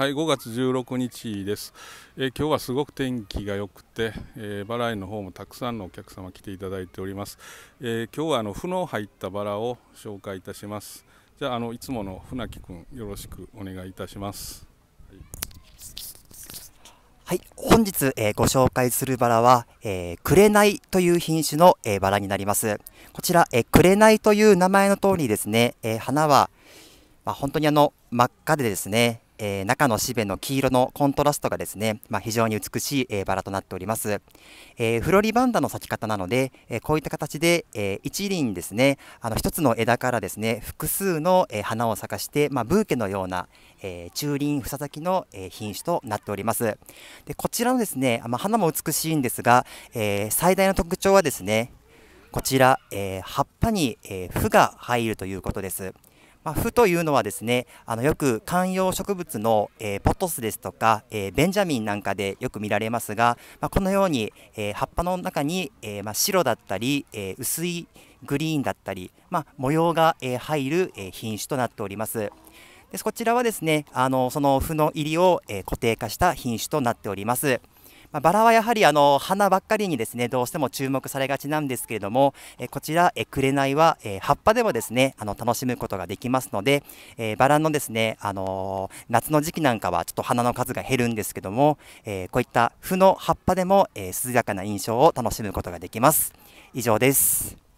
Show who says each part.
Speaker 1: はい、5月16日です、えー、今日はすごく天気が良くて、えー、バラ園の方もたくさんのお客様来ていただいております、えー、今日はあの負の入ったバラを紹介いたしますじゃああのいつもの船木くんよろしくお願いいたしますはい、
Speaker 2: はい、本日、えー、ご紹介するバラは、えー、紅という品種の、えー、バラになりますこちら、えー、紅という名前の通りですね、えー、花はまあ、本当にあの真っ赤でですね、えー、中のしべの黄色のコントラストがですね、まあ、非常に美しい、えー、バラとなっております、えー、フロリバンダの咲き方なので、えこういった形で、え一輪ですねあの一つの枝からですね複数の、え花を咲かして、まあ、ブーケのような、え中輪房咲きの、え品種となっておりますでこちらのですね、まあ、花も美しいんですが、え最大の特徴はですねこちら、え葉っぱに、えー、が入るということです。まあ、麩というのはですねあのよく観葉植物の、えー、ポトスですとか、えー、ベンジャミンなんかでよく見られますが、まあ、このように、えー、葉っぱの中に、えまあ、白だったり、え薄いグリーンだったり、ま模様が、え入る、え品種となっております。でこちらはですねあのその麩の入りを、え固定化した品種となっております。まあ、バラはやはりあの花ばっかりにですねどうしても注目されがちなんですけれども、えこちら、え紅は、え葉っぱでもですねあの楽しむことができますので、えバラのですね、あの夏の時期なんかはちょっと花の数が減るんですけども、えこういった負の葉っぱでも、え涼やかな印象を楽しむことができます。以上です。